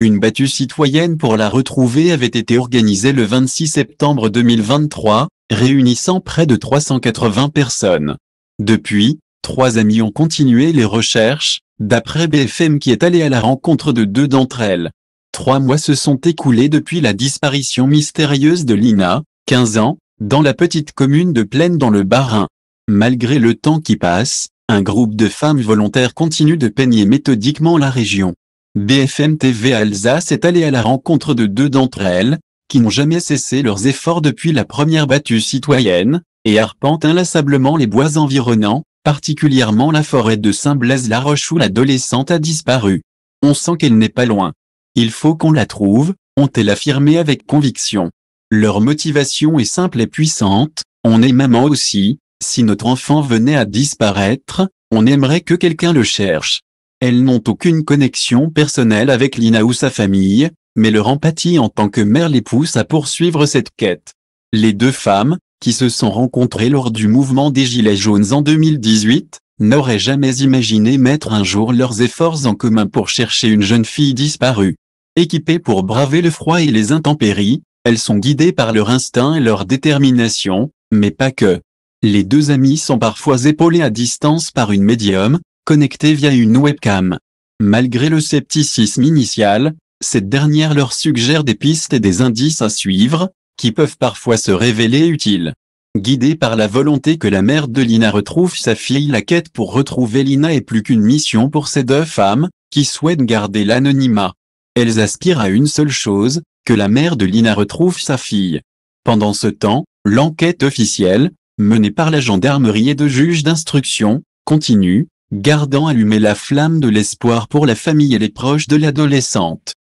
Une battue citoyenne pour la retrouver avait été organisée le 26 septembre 2023, réunissant près de 380 personnes. Depuis, trois amis ont continué les recherches, d'après BFM qui est allé à la rencontre de deux d'entre elles. Trois mois se sont écoulés depuis la disparition mystérieuse de Lina, 15 ans, dans la petite commune de Plaine dans le Bas-Rhin. Malgré le temps qui passe, un groupe de femmes volontaires continue de peigner méthodiquement la région. BFM TV Alsace est allée à la rencontre de deux d'entre elles, qui n'ont jamais cessé leurs efforts depuis la première battue citoyenne, et arpentent inlassablement les bois environnants, particulièrement la forêt de Saint-Blaise-la-Roche où l'adolescente a disparu. On sent qu'elle n'est pas loin. Il faut qu'on la trouve, ont-elles affirmé avec conviction. Leur motivation est simple et puissante, on est maman aussi, si notre enfant venait à disparaître, on aimerait que quelqu'un le cherche. Elles n'ont aucune connexion personnelle avec Lina ou sa famille, mais leur empathie en tant que mère les pousse à poursuivre cette quête. Les deux femmes, qui se sont rencontrées lors du mouvement des Gilets jaunes en 2018, n'auraient jamais imaginé mettre un jour leurs efforts en commun pour chercher une jeune fille disparue. Équipées pour braver le froid et les intempéries, elles sont guidées par leur instinct et leur détermination, mais pas que. Les deux amies sont parfois épaulées à distance par une médium, connectés via une webcam. Malgré le scepticisme initial, cette dernière leur suggère des pistes et des indices à suivre, qui peuvent parfois se révéler utiles. Guidée par la volonté que la mère de Lina retrouve sa fille, la quête pour retrouver Lina est plus qu'une mission pour ces deux femmes, qui souhaitent garder l'anonymat. Elles aspirent à une seule chose, que la mère de Lina retrouve sa fille. Pendant ce temps, l'enquête officielle, menée par la gendarmerie et de juges d'instruction, continue, gardant allumée la flamme de l'espoir pour la famille et les proches de l'adolescente.